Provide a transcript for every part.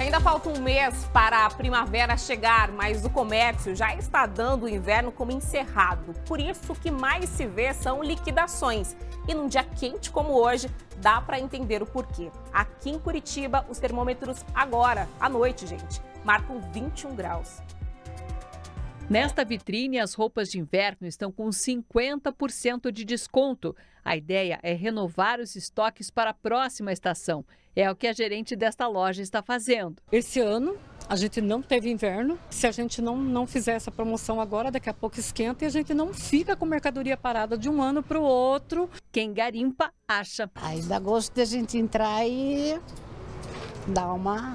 Ainda falta um mês para a primavera chegar, mas o comércio já está dando o inverno como encerrado. Por isso, o que mais se vê são liquidações. E num dia quente como hoje, dá para entender o porquê. Aqui em Curitiba, os termômetros agora, à noite, gente, marcam 21 graus. Nesta vitrine, as roupas de inverno estão com 50% de desconto. A ideia é renovar os estoques para a próxima estação. É o que a gerente desta loja está fazendo. Esse ano a gente não teve inverno. Se a gente não, não fizer essa promoção agora, daqui a pouco esquenta e a gente não fica com mercadoria parada de um ano para o outro. Quem garimpa, acha. Ainda gosto de a gente entrar e dar uma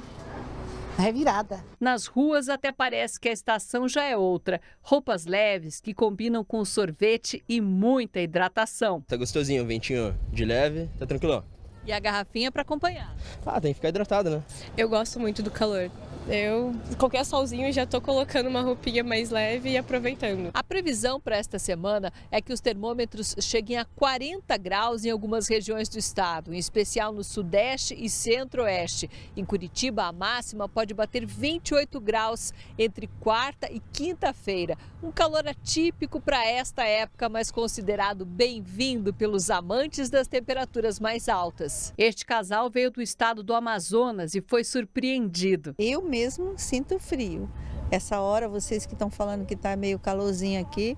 revirada. É Nas ruas até parece que a estação já é outra. Roupas leves que combinam com sorvete e muita hidratação. Tá gostosinho, ventinho de leve, tá tranquilo. E a garrafinha para acompanhar. Ah, tem que ficar hidratado, né? Eu gosto muito do calor. Eu, qualquer solzinho, já estou colocando uma roupinha mais leve e aproveitando. A previsão para esta semana é que os termômetros cheguem a 40 graus em algumas regiões do estado, em especial no sudeste e centro-oeste. Em Curitiba, a máxima pode bater 28 graus entre quarta e quinta-feira. Um calor atípico para esta época, mas considerado bem-vindo pelos amantes das temperaturas mais altas. Este casal veio do estado do Amazonas e foi surpreendido. Eu mesmo sinto frio. Essa hora, vocês que estão falando que está meio calorzinho aqui,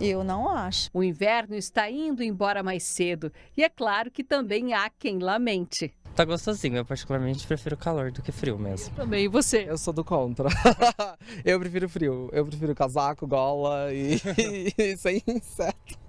eu não acho. O inverno está indo embora mais cedo e é claro que também há quem lamente. Tá gostosinho, eu particularmente prefiro calor do que frio mesmo. Eu também, e você? Eu sou do contra. eu prefiro frio, eu prefiro casaco, gola e, e sem inseto.